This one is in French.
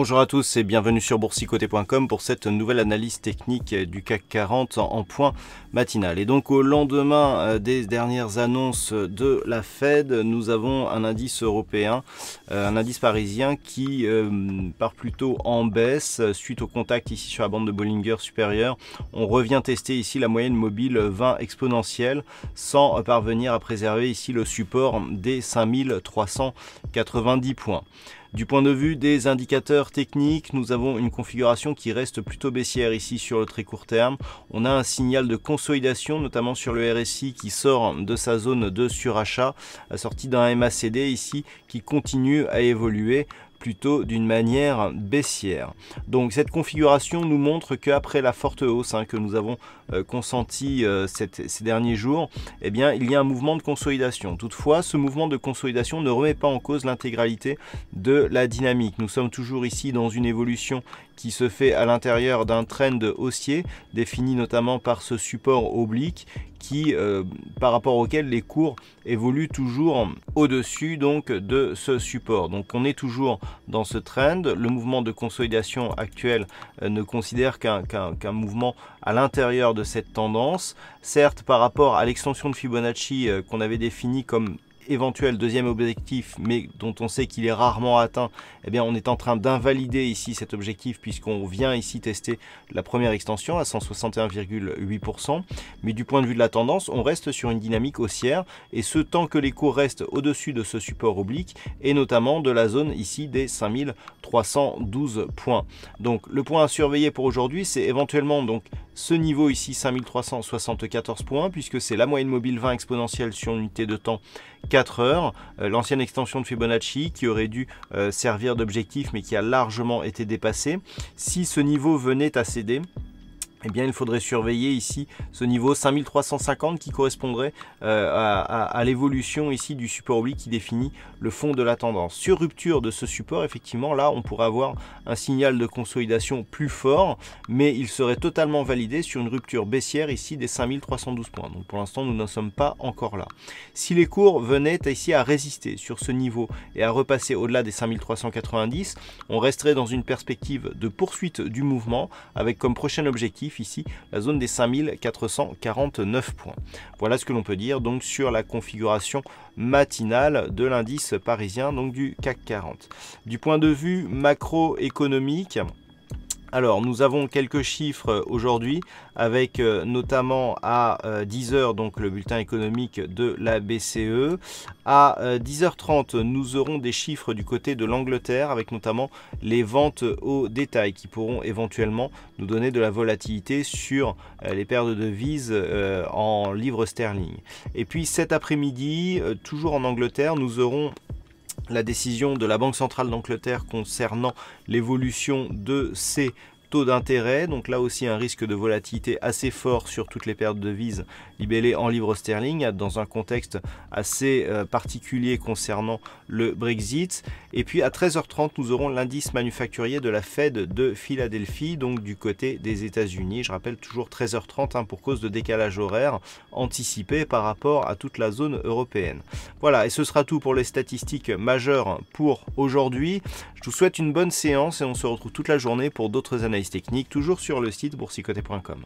Bonjour à tous et bienvenue sur boursicoté.com pour cette nouvelle analyse technique du CAC 40 en point matinal. Et donc au lendemain euh, des dernières annonces de la Fed, nous avons un indice européen, euh, un indice parisien qui euh, part plutôt en baisse suite au contact ici sur la bande de Bollinger supérieure. On revient tester ici la moyenne mobile 20 exponentielle sans parvenir à préserver ici le support des 5390 points. Du point de vue des indicateurs techniques, nous avons une configuration qui reste plutôt baissière ici sur le très court terme. On a un signal de consolidation, notamment sur le RSI qui sort de sa zone de surachat, sorti d'un MACD ici qui continue à évoluer plutôt d'une manière baissière. Donc cette configuration nous montre qu'après la forte hausse hein, que nous avons euh, consentie euh, ces derniers jours, eh bien, il y a un mouvement de consolidation. Toutefois, ce mouvement de consolidation ne remet pas en cause l'intégralité de la dynamique. Nous sommes toujours ici dans une évolution qui se fait à l'intérieur d'un trend haussier, défini notamment par ce support oblique qui, euh, par rapport auquel les cours évoluent toujours au-dessus donc de ce support. Donc on est toujours dans ce trend. Le mouvement de consolidation actuel euh, ne considère qu'un mouvement à l'intérieur de cette tendance. Certes, par rapport à l'extension de Fibonacci euh, qu'on avait définie comme éventuel deuxième objectif, mais dont on sait qu'il est rarement atteint, eh bien on est en train d'invalider ici cet objectif puisqu'on vient ici tester la première extension à 161,8%. Mais du point de vue de la tendance, on reste sur une dynamique haussière et ce tant que les cours restent au-dessus de ce support oblique et notamment de la zone ici des 5312 points. Donc le point à surveiller pour aujourd'hui, c'est éventuellement donc ce niveau ici 5374 points puisque c'est la moyenne mobile 20 exponentielle sur une unité de temps 4 heures. Euh, l'ancienne extension de Fibonacci qui aurait dû euh, servir d'objectif mais qui a largement été dépassée. Si ce niveau venait à céder, eh bien, il faudrait surveiller ici ce niveau 5350 qui correspondrait euh, à, à l'évolution ici du support oblique qui définit le fond de la tendance. Sur rupture de ce support, effectivement, là, on pourrait avoir un signal de consolidation plus fort, mais il serait totalement validé sur une rupture baissière ici des 5312 points. Donc, pour l'instant, nous n'en sommes pas encore là. Si les cours venaient ici à résister sur ce niveau et à repasser au-delà des 5390, on resterait dans une perspective de poursuite du mouvement avec comme prochain objectif ici, la zone des 5449 points. Voilà ce que l'on peut dire donc sur la configuration matinale de l'indice parisien donc du CAC 40. Du point de vue macroéconomique, alors, nous avons quelques chiffres euh, aujourd'hui, avec euh, notamment à 10h euh, donc le bulletin économique de la BCE. À 10h30, nous aurons des chiffres du côté de l'Angleterre, avec notamment les ventes au détail qui pourront éventuellement nous donner de la volatilité sur les paires de devises en livres sterling. Et puis cet après-midi, toujours en Angleterre, nous aurons la décision de la Banque centrale d'Angleterre concernant l'évolution de ces taux d'intérêt, donc là aussi un risque de volatilité assez fort sur toutes les pertes de vises libellées en livre sterling dans un contexte assez euh, particulier concernant le Brexit. Et puis à 13h30, nous aurons l'indice manufacturier de la Fed de Philadelphie, donc du côté des États-Unis. Je rappelle toujours 13h30 hein, pour cause de décalage horaire anticipé par rapport à toute la zone européenne. Voilà, et ce sera tout pour les statistiques majeures pour aujourd'hui. Je vous souhaite une bonne séance et on se retrouve toute la journée pour d'autres analyses techniques, toujours sur le site boursicoté.com.